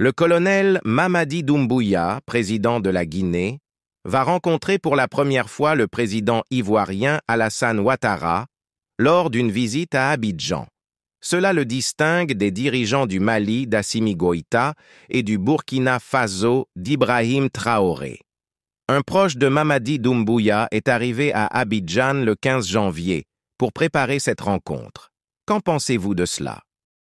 le colonel Mamadi Doumbouya, président de la Guinée, va rencontrer pour la première fois le président ivoirien Alassane Ouattara lors d'une visite à Abidjan. Cela le distingue des dirigeants du Mali d'Assimi Goïta et du Burkina Faso d'Ibrahim Traoré. Un proche de Mamadi Doumbouya est arrivé à Abidjan le 15 janvier pour préparer cette rencontre. Qu'en pensez-vous de cela